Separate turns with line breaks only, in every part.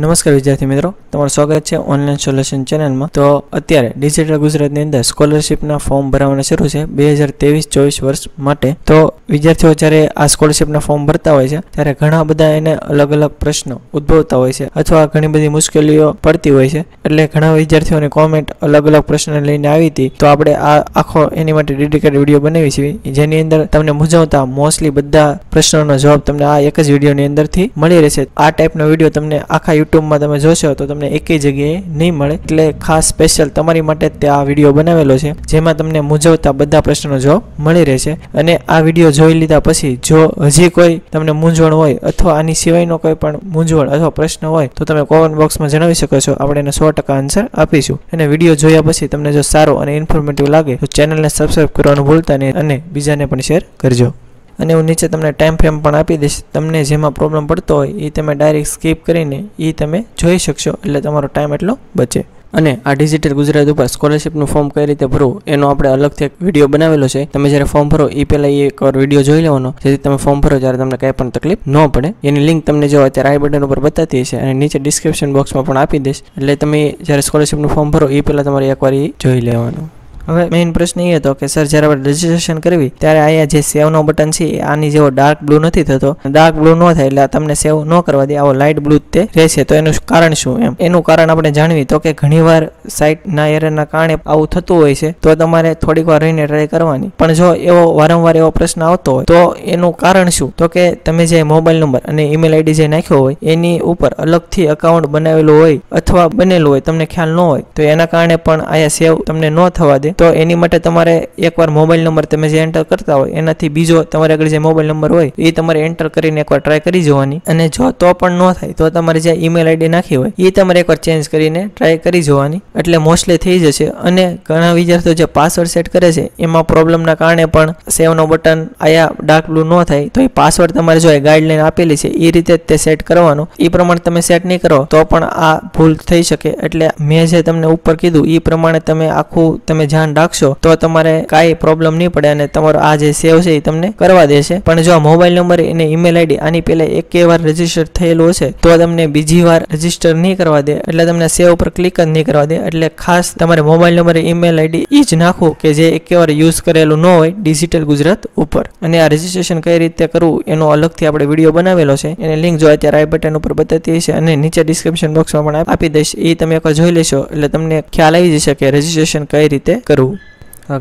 નમસ્કાર વિદ્યાર્થી મિત્રો તમારું સ્વાગત છે ઓનલાઈન સોલ્યુશન ચેનલમાં તો અત્યારે ડિજિટલ ગુજરાતની અંદર સ્કોલરશિપના ફોર્મ ભરાવાના શરૂ છે બે હજાર તેવીસ ચોવીસ વર્ષ માટે તો વિદ્યાર્થીઓ જ્યારે આ સ્કોલરશિપના ફોર્મ ભરતા હોય છે ત્યારે ઘણા બધા એને અલગ અલગ પ્રશ્નો ઉદ્ભવતા હોય છે અથવા ઘણી બધી મુશ્કેલીઓ પડતી હોય છે એટલે ઘણા વિદ્યાર્થીઓની કોમેન્ટ અલગ અલગ પ્રશ્ન લઈને આવી હતી તો આપણે આ આખો એની માટે ડેડિકેટેડ વિડીયો બનાવી છે જેની અંદર તમને મૂંઝવતા મોસ્ટલી બધા પ્રશ્નોનો જવાબ તમને આ એક જ વિડીયોની અંદરથી મળી રહેશે આ ટાઈપનો વિડીયો તમને આખા યુટ્યુબ કુટુંબમાં તમે જોશો તો તમને એકેય જગ્યાએ નહીં મળે એટલે ખાસ સ્પેશિયલ તમારી માટે તે આ વિડીયો બનાવેલો છે જેમાં તમને મૂંઝવતા બધા પ્રશ્નો જો મળી રહેશે અને આ વિડીયો જોઈ લીધા પછી જો હજી કોઈ તમને મૂંઝવણ હોય અથવા આની સિવાયનો કોઈ પણ મૂંઝવણ અથવા પ્રશ્ન હોય તો તમે કોમેન્ટ બોક્સમાં જણાવી શકો છો આપણે એને સો ટકા આન્સર આપીશું અને વિડીયો જોયા પછી તમને જો સારો અને ઇન્ફોર્મેટિવ લાગે તો ચેનલને સબસ્ક્રાઈબ કરવાનું ભૂલતા નહીં અને બીજાને પણ શેર કરજો અને હું નીચે તમને ટાઈમ ફ્રેમ પણ આપી દઈશ તમને જેમાં પ્રોબ્લેમ પડતો હોય એ તમે ડાયરેક્ટ સ્કીપ કરીને એ તમે જોઈ શકશો એટલે તમારો ટાઈમ એટલો બચે અને આ ડિજિટલ ગુજરાત ઉપર સ્કોલરશિપનું ફોર્મ કઈ રીતે ભરવું એનો આપણે અલગથી એક વિડીયો બનાવેલો છે તમે જ્યારે ફોર્મ ભરો એ પહેલાં એ એક વિડીયો જોઈ લેવાનો જેથી તમે ફોર્મ ભરો જ્યારે તમને કંઈ પણ તકલીફ ન પડે એની લિંક તમને જો અત્યારે આઈ બટન ઉપર બતાવતી હશે અને નીચે ડિસ્ક્રિપ્શન બોક્સમાં પણ આપી દઈશ એટલે તમે જ્યારે સ્કોલરશિપનું ફોર્મ ભરો એ પહેલાં તમારે એકવાર એ જોઈ લેવાનું હવે મેઇન પ્રશ્ન એ હતો કે સર જ્યારે આપણે રજીસ્ટ્રેશન કરવી ત્યારે અહીંયા જે સેવનો બટન છે આની જેવો ડાર્ક બ્લુ નથી થતો ડાર્ક બ્લુ ન થાય એટલે તમને સેવ ન કરવા દે આવો લાઇટ બ્લુ તે રહેશે તો એનું કારણ શું એમ એનું કારણ આપણે જાણવી તો કે ઘણીવાર સાઇટના એરરના કારણે આવું થતું હોય છે તો તમારે થોડીક વાર રહીને ટ્રાય કરવાની પણ જો એવો વારંવાર એવો પ્રશ્ન આવતો હોય તો એનું કારણ શું તો કે તમે જે મોબાઈલ નંબર અને ઈમેલ આઈડી જે નાખ્યો હોય એની ઉપર અલગથી અકાઉન્ટ બનાવેલું હોય અથવા બનેલું હોય તમને ખ્યાલ ન હોય તો એના કારણે પણ અહીંયા સેવ તમને ન થવા દે નથી તો એની માટે તમારે એકવાર મોબાઈલ નંબર તમે જે એન્ટર કરતા હોય એનાથી બીજો તમારી આગળ જે મોબાઈલ નંબર હોય એ તમારે એન્ટર કરીને એકવાર ટ્રાય કરી જોવાની અને જો તો પણ ન થાય તો તમારે જે ઈમેલ આઈડી નાખી હોય એ તમારે એકવાર ચેન્જ કરીને ટ્રાય કરી જોવાની એટલે મોસ્ટલી થઈ જશે અને ઘણા વિદ્યાર્થીઓ જે પાસવર્ડ સેટ કરે છે એમાં પ્રોબ્લેમના કારણે પણ સેવનો બટન આયા ડાર્ક બ્લુ ન થાય તો એ પાસવર્ડ તમારે જો એ ગાઈડલાઈન આપેલી છે એ રીતે તે સેટ કરવાનો એ પ્રમાણે તમે સેટ નહીં કરો તો પણ આ ભૂલ થઈ શકે એટલે મેં જે તમને ઉપર કીધું એ પ્રમાણે તમે આખું તમે જાણ ધ્યાન રાખશો તો તમારે કાંઈ પ્રોબ્લેમ નહીં પડે અને તમારો આ જે સેવ છે એ તમને કરવા દેશે પણ જો મોબાઈલ નંબર અને ઈમેલ આઈડી આની પહેલાં એકે વાર રજીસ્ટર થયેલો છે તો તમને બીજી વાર રજીસ્ટર નહીં કરવા દે એટલે તમને સેવ ઉપર ક્લિક જ નહીં કરવા દે એટલે ખાસ તમારે મોબાઈલ નંબર ઈમેલ આઈડી એ જ નાખો કે જે એકે વાર યુઝ કરેલું ન હોય ડિજિટલ ગુજરાત ઉપર અને આ રજીસ્ટ્રેશન કઈ રીતે કરવું એનો અલગથી આપણે વિડીયો બનાવેલો છે એને લિંક જો અત્યારે આઈ બટન ઉપર બતાવતી હશે અને નીચે ડિસ્ક્રિપ્શન બોક્સમાં પણ આપી દઈશ એ તમે એકવાર જોઈ લેશો એટલે તમને ખ્યાલ આવી જશે કે રજીસ્ટ્રેશન કઈ રીતે કરવું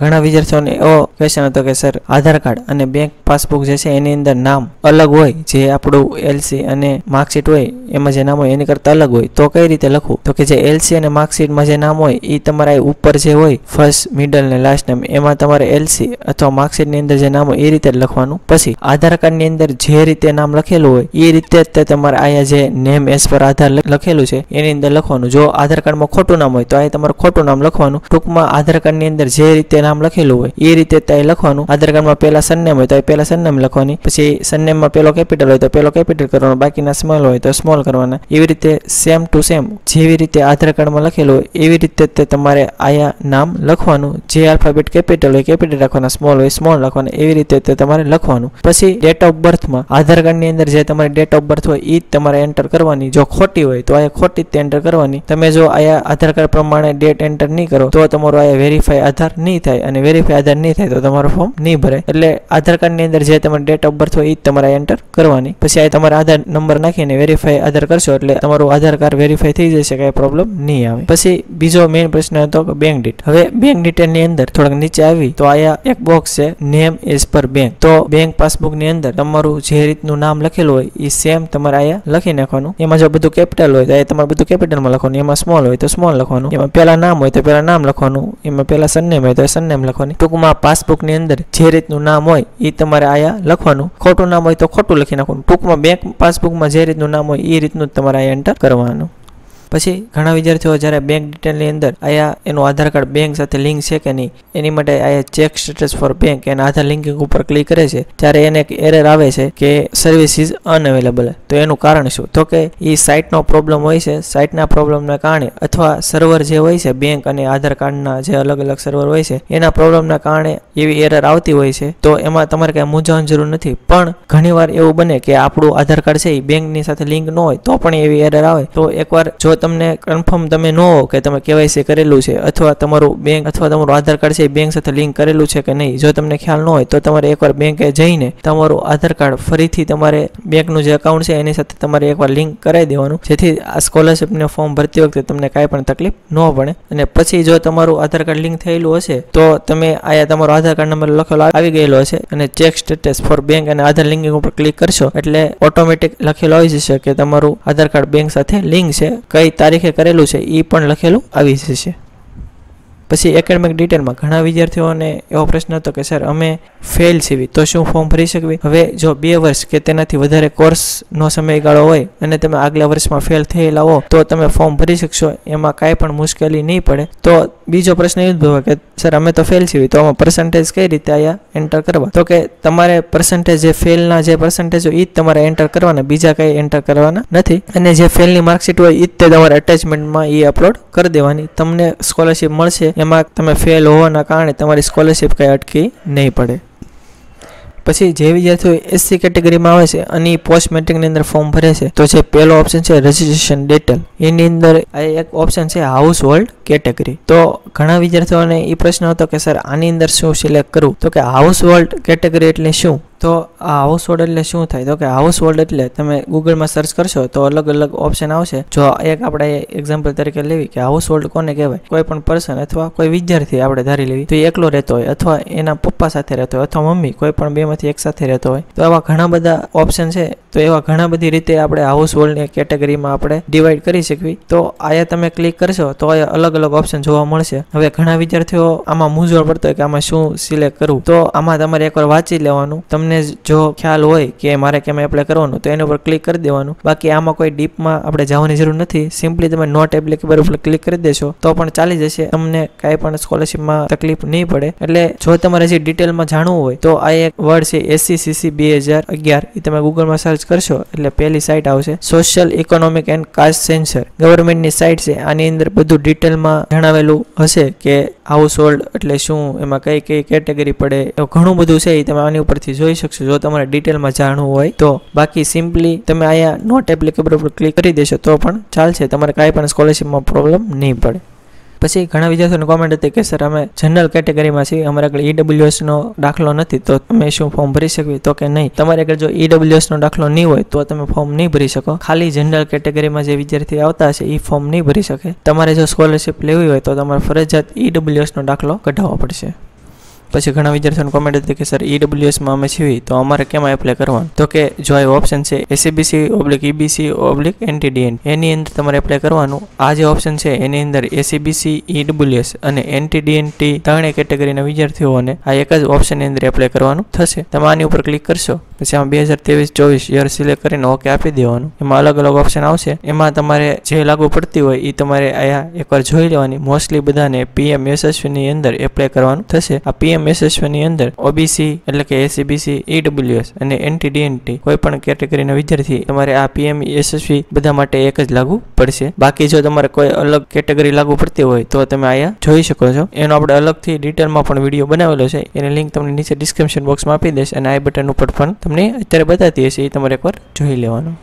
ઘણા વિદ્યાર્થીઓને એવો ક્વેશ્ચન હતો કે સર આધાર કાર્ડ અને બેંક પાસબુક જે છે એની અંદર નામ અલગ હોય જે આપણું એલસી અને માર્કશીટ હોય એમાં જે નામ હોય એની કરતાં અલગ હોય તો કઈ રીતે લખવું તો કે જે એલસી અને માર્કશીટમાં જે નામ હોય એ તમારા ઉપર જે હોય ફર્સ્ટ મિડલ અને લાસ્ટ નેમ એમાં તમારે એલસી અથવા માર્કશીટની અંદર જે નામ હોય એ રીતે લખવાનું પછી આધાર કાર્ડની અંદર જે રીતે નામ લખેલું હોય એ રીતે જ તમારે અહીંયા જે નેમ એસ પર આધાર લખેલું છે એની અંદર લખવાનું જો આધાર કાર્ડમાં ખોટું નામ હોય તો અહીંયા તમારે ખોટું નામ લખવાનું ટૂંકમાં આધાર કાર્ડની અંદર જે રીતે રીતે નામ લખેલું હોય એ રીતે ત્યાં લખવાનું આધાર કાર્ડમાં પહેલા સરનેમ હોય તો પહેલા સરનેમ લખવાની પછી સરનેમમાં પેલો કેપિટલ હોય તો પહેલો કેપિટલ કરવાનો બાકીના સ્મોલ હોય તો સ્મોલ કરવાના એવી રીતે સેમ ટુ સેમ જેવી રીતે આધાર કાર્ડમાં લખેલું હોય એવી રીતે તે તમારે આયા નામ લખવાનું જે આલ્ફાબેટ કેપિટલ હોય કેપિટલ રાખવાના સ્મોલ હોય સ્મોલ રાખવાના એવી રીતે તે તમારે લખવાનું પછી ડેટ ઓફ બર્થમાં આધાર કાર્ડની અંદર જે તમારી ડેટ ઓફ બર્થ હોય એ જ તમારે એન્ટર કરવાની જો ખોટી હોય તો અહીંયા ખોટી જ એન્ટર કરવાની તમે જો આયા આધાર કાર્ડ પ્રમાણે ડેટ એન્ટર નહીં કરો તો તમારો આયા વેરીફાઈ આધાર નહીં થાય અને વેરીફાઈ આધાર નહીં થાય તો તમારું ફોર્મ નહીં ભરે એટલે આધાર કાર્ડની અંદર જે તમારી ડેટ ઓફ બર્થ હોય એ જ તમારે એન્ટર કરવાની પછી આ તમારા આધાર નંબર નાખીને વેરીફાઈ આધાર કરશો એટલે તમારું આધાર કાર્ડ વેરીફાઈ થઈ જશે કાંઈ પ્રોબ્લેમ નહીં આવે પછી બીજો મેઇન પ્રશ્ન હતો કે બેંક ડિટેલ હવે બેંક ડિટેલની અંદર થોડાક નીચે આવી તો આયા એક બોક્સ છે નેમ એઝ પર બેંક તો બેંક પાસબુકની અંદર તમારું જે રીતનું નામ લખેલું હોય એ સેમ તમારે આયા લખી નાખવાનું એમાં જો બધું કેપિટલ હોય તો એ તમારે બધું કેપિટલમાં લખવાનું એમાં સ્મોલ હોય તો સ્મોલ લખવાનું એમાં પહેલાં નામ હોય તો પહેલાં નામ લખવાનું એમાં પહેલાં સરનેમ હોય તો લેસન નેમ લખવાની ટૂંકમાં પાસબુકની અંદર જે રીતનું નામ હોય એ તમારે આયા લખવાનું ખોટું નામ હોય તો ખોટું લખી નાખવાનું ટૂંકમાં બેંક પાસબુકમાં જે રીતનું નામ હોય એ રીતનું જ તમારે અહીંયા એન્ટર કરવાનું પછી ઘણા વિદ્યાર્થીઓ જ્યારે બેંક ડિટેલની અંદર આયા એનું આધાર કાર્ડ બેંક સાથે લિંક છે કે નહીં એની માટે આયા ચેક સ્ટેટસ ફોર બેંક એના આધાર લિંકિંગ ઉપર ક્લિક કરે છે ત્યારે એને એક એરર આવે છે કે સર્વિસ ઇઝ અનઅવેલેબલ તો એનું કારણ શું તો કે એ સાઇટનો પ્રોબ્લેમ હોય છે સાઇટના પ્રોબ્લેમના કારણે અથવા સર્વર જે હોય છે બેંક અને આધાર કાર્ડના જે અલગ અલગ સર્વર હોય છે એના પ્રોબ્લેમના કારણે એવી એરર આવતી હોય છે તો એમાં તમારે કાંઈ મૂંઝવાની જરૂર નથી પણ ઘણીવાર એવું બને કે આપણું આધાર કાર્ડ છે એ બેંકની સાથે લિંક ન હોય તો પણ એવી એરર આવે તો એકવાર જો જો તમને કન્ફર્મ તમે ન હો કે તમે કેવાયસી કરેલું છે અથવા તમારું બેંક અથવા તમારું આધાર કાર્ડ છે એ બેંક સાથે લિંક કરેલું છે કે નહીં જો તમને ખ્યાલ ન હોય તો તમારે એકવાર બેંકે જઈને તમારું આધાર કાર્ડ ફરીથી તમારે બેંકનું જે અકાઉન્ટ છે એની સાથે તમારે એકવાર લિંક કરાવી દેવાનું જેથી આ સ્કોલરશિપને ફોર્મ ભરતી વખતે તમને કાંઈ પણ તકલીફ ન પડે અને પછી જો તમારું આધાર કાર્ડ લિંક થયેલું હશે તો તમે આયા તમારો આધાર કાર્ડ નંબર લખેલો આવી ગયેલો હશે અને ચેક સ્ટેટસ ફોર બેંક અને આધાર લિંકિંગ ઉપર ક્લિક કરશો એટલે ઓટોમેટિક લખેલો આવી જશે કે તમારું આધાર કાર્ડ બેંક સાથે લિંક છે કઈ કઈ તારીખે કરેલું છે એ પણ લખેલું આવી જશે પછી એકેડમિક ડિટેલમાં ઘણા વિદ્યાર્થીઓને એવો પ્રશ્ન હતો કે સર અમે ફેલ છીએ તો શું ફોર્મ ભરી શકવી હવે જો બે વર્ષ કે તેનાથી વધારે કોર્સનો સમયગાળો હોય અને તમે આગલા વર્ષમાં ફેલ થયેલા હો તો તમે ફોર્મ ભરી શકશો એમાં કાંઈ પણ મુશ્કેલી નહીં પડે તો બીજો પ્રશ્ન એ જ કે સર અમે તો ફેલ છીએ તો આમાં પર્સન્ટેજ કઈ રીતે અહીંયા એન્ટર કરવા તો કે તમારે પર્સન્ટેજ જે ફેલના જે પર્સન્ટેજ હોય એ જ તમારે એન્ટર કરવાના બીજા કંઈ એન્ટર કરવાના નથી અને જે ફેલની માર્કશીટ હોય એ જ તે તમારે અટેચમેન્ટમાં એ અપલોડ કરી દેવાની તમને સ્કોલરશિપ મળશે એમાં તમે ફેલ હોવાના કારણે તમારી સ્કોલરશિપ કંઈ અટકી નહીં પડે પછી જે વિદ્યાર્થીઓ એસસી કેટેગરીમાં આવે છે અને એ પોસ્ટ મેટ્રિકની અંદર ફોર્મ ભરે છે તો જે પહેલો ઓપ્શન છે રજીસ્ટ્રેશન ડેટલ એની અંદર એક ઓપ્શન છે હાઉસ હોલ્ડ કેટેગરી તો ઘણા વિદ્યાર્થીઓને એ પ્રશ્ન હતો કે સર આની અંદર શું સિલેક્ટ કરવું તો કે હાઉસ હોલ્ડ કેટેગરી એટલે શું તો આ હાઉસ વર્ડ એટલે શું થાય તો કે હાઉસ વર્ડ એટલે તમે ગૂગલમાં સર્ચ કરશો તો અલગ અલગ ઓપ્શન આવશે જો એક આપણે એક્ઝામ્પલ તરીકે લેવી કે હાઉસ હોલ્ડ કોને કહેવાય કોઈ પણ પર્સન અથવા કોઈ વિદ્યાર્થી આપણે ધારી લેવી તો એ એકલો રહેતો હોય અથવા એના પપ્પા સાથે રહેતો હોય અથવા મમ્મી કોઈ પણ બેમાંથી એક સાથે રહેતો હોય તો આવા ઘણા બધા ઓપ્શન છે તો એવા ઘણા બધી રીતે આપણે હાઉસ હોલ્ડની કેટેગરીમાં આપણે ડિવાઈડ કરી શકવી તો આયા તમે ક્લિક કરશો તો અહીંયા અલગ અલગ ઓપ્શન જોવા મળશે હવે ઘણા વિદ્યાર્થીઓ આમાં મૂંઝવણ પડતો હોય કે આમાં શું સિલેક્ટ કરવું તો આમાં તમારે એકવાર વાંચી લેવાનું તમને જો ખ્યાલ હોય કે મારે કેમ એપ્લાય કરવાનું તો એના ઉપર ક્લિક કરી દેવાનું બાકી આમાં કોઈ ડીપમાં આપણે જવાની જરૂર નથી સિમ્પલી તમે નોટ એપ્લિકેબલ ઉપર ક્લિક કરી દેશો તો પણ ચાલી જશે તમને કાંઈ પણ સ્કોલરશીપમાં તકલીફ નહીં પડે એટલે જો તમારે જે ડિટેલમાં જાણવું હોય તો આ એક વર્ડ છે એસસી સીસી બે હજાર અગિયાર એ તમે ગૂગલમાં સર્ચ કરશો એટલે પહેલી સાઇટ આવશે social economic and caste census ગવર્મેન્ટની સાઇટ છે આની અંદર બધું ડિટેલમાં જણાવેલું હશે કે હાઉસ હોલ્ડ એટલે શું એમાં કઈ કઈ કેટેગરી પડે એવું ઘણું બધું છે એ તમે આની ઉપરથી જોઈ શકશો જો તમારે ડિટેલમાં જાણવું હોય તો બાકી સિમ્પલી તમે અહીંયા નોટ એપ્લિકેબલ ઉપર ક્લિક કરી દેશો તો પણ ચાલશે તમારે કાંઈ પણ સ્કોલરશિપમાં પ્રોબ્લેમ નહીં પડે પછી ઘણા વિદ્યાર્થીઓની કોમેન્ટ હતી કે સર અમે જનરલ કેટેગરીમાં છીએ અમારા આગળ ઈડબ્લ્યુએસનો e દાખલો નથી તો તમે શું ફોર્મ ભરી શકીએ તો કે નહીં તમારે આગળ જો ઈડબ્લ્યુએસનો e દાખલો નહીં હોય તો તમે ફોર્મ નહીં ભરી શકો ખાલી જનરલ કેટેગરીમાં જે વિદ્યાર્થી આવતા હશે એ ફોર્મ નહીં ભરી શકે તમારે જો સ્કોલરશિપ લેવી હોય તો તમારે ફરજિયાત ઈડબ્લ્યુએસનો e દાખલો કઢાવવો પડશે પછી ઘણા વિદ્યાર્થીઓને કોમેન્ટ હતી કે સર ઈડબ્લ્યુએસમાં e અમે છીએ તો અમારે કેમાં એપ્લાય કરવાનું તો કે જો આ ઓપ્શન છે SEBC oblique EBC oblique NTDN એની અંદર તમારે એપ્લાય કરવાનું આ જે ઓપ્શન છે એની અંદર એસીબીસી ઈડબ્લ્યુએસ e અને એનટીડીએનટી ત્રણે કેટેગરીના વિદ્યાર્થીઓને આ એક જ ઓપ્શનની અંદર એપ્લાય કરવાનું થશે તમે આની ઉપર ક્લિક કરશો પછી આમાં બે હજાર ત્રેવીસ ચોવીસ યર સિલેક્ટ કરીને ઓકે આપી દેવાનું એમાં અલગ અલગ ઓપ્શન આવશે એમાં તમારે જે લાગુ પડતી હોય એ તમારે અહીંયા એકવાર જોઈ લેવાની મોસ્ટલી બધાને પીએમ યશસ્વીની અંદર એપ્લાય કરવાનું થશે આ પીએમ એસએસયુની અંદર ઓબીસી એટલે કે એસીબીસી ઈડબ્લ્યુએસ e અને એનટીડીએનટી કોઈ પણ કેટેગરીના વિદ્યાર્થી તમારે આ પીએમ એસએસવી e, બધા માટે એક જ લાગુ પડશે બાકી જો તમારે કોઈ અલગ કેટેગરી લાગુ પડતી હોય તો તમે અહીંયા જોઈ શકો છો એનો આપણે અલગથી ડિટેલમાં પણ વિડીયો બનાવેલો છે એની લિંક તમને નીચે ડિસ્ક્રિપ્શન બોક્સમાં આપી દઈશ અને આઈ બટન ઉપર પણ તમને અત્યારે બતાવતી હશે એ તમારે એકવાર જોઈ લેવાનું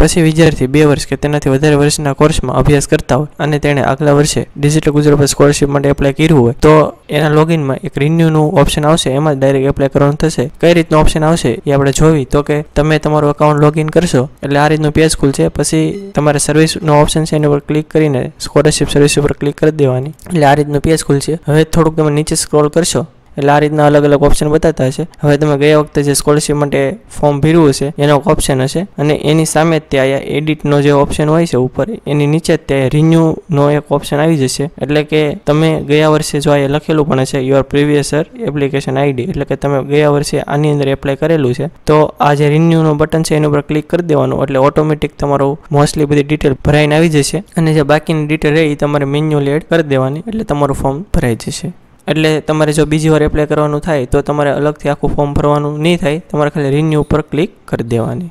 પછી વિદ્યાર્થી બે વર્ષ કે તેનાથી વધારે વર્ષના કોર્સમાં અભ્યાસ કરતા હોય અને તેણે આગલા વર્ષે ડિજિટલ ગુજરાત સ્કોલરશિપ માટે એપ્લાય કર્યું હોય તો એના લોગિનમાં એક રિન્યુનું ઓપ્શન આવશે એમાં જ ડાયરેક્ટ એપ્લાય કરવાનું થશે કઈ રીતનું ઓપ્શન આવશે એ આપણે જોવી તો કે તમે તમારું એકાઉન્ટ લોગિન કરશો એટલે આ રીતનું પેજ ખુલશે પછી તમારે સર્વિસનો ઓપ્શન છે એની પર ક્લિક કરીને સ્કોલરશિપ સર્વિસ ઉપર ક્લિક કરી દેવાની એટલે આ રીતનું પેજ ખુલશે હવે થોડુંક તમે નીચે સ્ક્રોલ કરશો એટલે આ રીતના અલગ અલગ ઓપ્શન બતાવતા હશે હવે તમે ગયા વખતે જે સ્કોલરશિપ માટે ફોર્મ ભર્યું છે એનો ઓપ્શન હશે અને એની સામે જ તે અહીંયા એડિટનો જે ઓપ્શન હોય છે ઉપર એની નીચે જ તે રિન્યુનો એક ઓપ્શન આવી જશે એટલે કે તમે ગયા વર્ષે જો અહીંયા લખેલું પણ છે યોર પ્રિવિયસર એપ્લિકેશન આઈડી એટલે કે તમે ગયા વર્ષે આની અંદર એપ્લાય કરેલું છે તો આ જે રિન્યુનો બટન છે એની ઉપર ક્લિક કરી દેવાનું એટલે ઓટોમેટિક તમારું મોસ્ટલી બધી ડિટેલ ભરાઈને આવી જશે અને જે બાકીની ડિટેલ રહે એ તમારે મેન્યુઅલી એડ કરી દેવાની એટલે તમારું ફોર્મ ભરાઈ જશે એટલે તમારે જો બીજી વાર એપ્લાય કરવાનું થાય તો તમારે અલગથી આખું ફોર્મ ભરવાનું નહીં થાય તમારે ખાલી રિન્યૂ ઉપર ક્લિક કરી દેવાની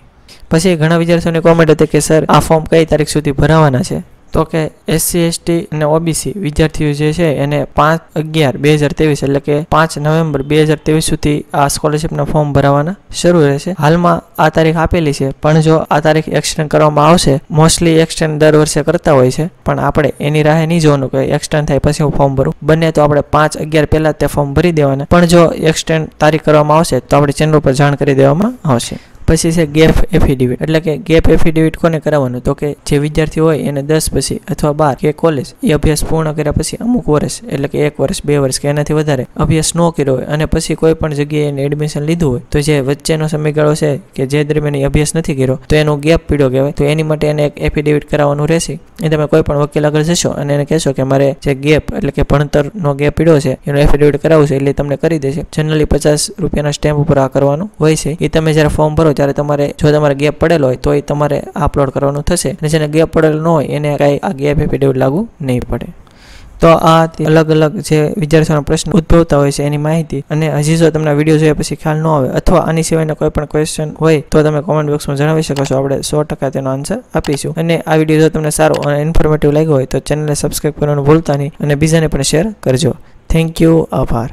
પછી ઘણા વિદ્યાર્થીઓને કોમેન્ટ હતી કે સર આ ફોર્મ કઈ તારીખ સુધી ભરાવાના છે તો કે એસસી એસટી અને ઓબીસી વિદ્યાર્થીઓ જે છે એને પાંચ અગિયાર બે હજાર ત્રેવીસ એટલે કે પાંચ નવેમ્બર બે હજાર ત્રેવીસ સુધી આ સ્કોલરશિપના ફોર્મ ભરાવાના શરૂ રહેશે હાલમાં આ તારીખ આપેલી છે પણ જો આ તારીખ એક્સટેન્ડ કરવામાં આવશે મોસ્ટલી એક્સટેન્ડ દર વર્ષે કરતા હોય છે પણ આપણે એની રાહે નહીં જોવાનું કે એક્સટેન્ડ થાય પછી હું ફોર્મ ભરું બને તો આપણે પાંચ અગિયાર પહેલાં તે ફોર્મ ભરી દેવાના પણ જો એક્સટેન્ડ તારીખ કરવામાં આવશે તો આપણે ચેનલ પર જાણ કરી દેવામાં આવશે પછી છે ગેપ એફિડેવિટ એટલે કે ગેપ એફિડેવિટ કોને કરાવવાનું તો કે જે વિદ્યાર્થી હોય એને દસ પછી અથવા બાર કે કોલેજ એ અભ્યાસ પૂર્ણ કર્યા પછી અમુક વર્ષ એટલે કે એક વર્ષ બે વર્ષ કે એનાથી વધારે અભ્યાસ ન કર્યો હોય અને પછી કોઈ પણ જગ્યાએ એને એડમિશન લીધું હોય તો જે વચ્ચેનો સમયગાળો છે કે જે દરમિયાન અભ્યાસ નથી કર્યો તો એનો ગેપ પીડ્યો કહેવાય તો એની માટે એને એક એફિડેવિટ કરાવવાનું રહેશે એ તમે કોઈ પણ વકીલ આગળ જશો અને એને કહેશો કે મારે જે ગેપ એટલે કે ભણતરનો ગેપ પીડ્યો છે એનો એફિડેવિટ કરાવવું છે એટલે તમને કરી દેશે જનરલી પચાસ રૂપિયાના સ્ટેમ્પ ઉપર આ કરવાનું હોય છે એ તમે જ્યારે ફોર્મ ભરો ત્યારે તમારે જો તમારે ગેપ પડેલો હોય તો એ તમારે અપલોડ કરવાનું થશે અને જેને ગેપ પડેલો ન હોય એને કાંઈ આ ગેપ એફિડેવિટ લાગુ નહીં પડે તો આ અલગ અલગ જે વિદ્યાર્થીઓના પ્રશ્ન ઉદ્ભવતા હોય છે એની માહિતી અને હજી જો તમને વિડીયો જોયા પછી ખ્યાલ ન આવે અથવા આની સિવાયનો કોઈ પણ ક્વેશ્ચન હોય તો તમે કોમેન્ટ બોક્સમાં જણાવી શકો છો આપણે સો ટકા તેનો આન્સર આપીશું અને આ વિડીયો જો તમને સારો અને ઇન્ફોર્મેટિવ લાગ્યો હોય તો ચેનલને સબસ્ક્રાઈબ કરવાનું ભૂલતા નહીં અને બીજાને પણ શેર કરજો થેન્ક યુ આભાર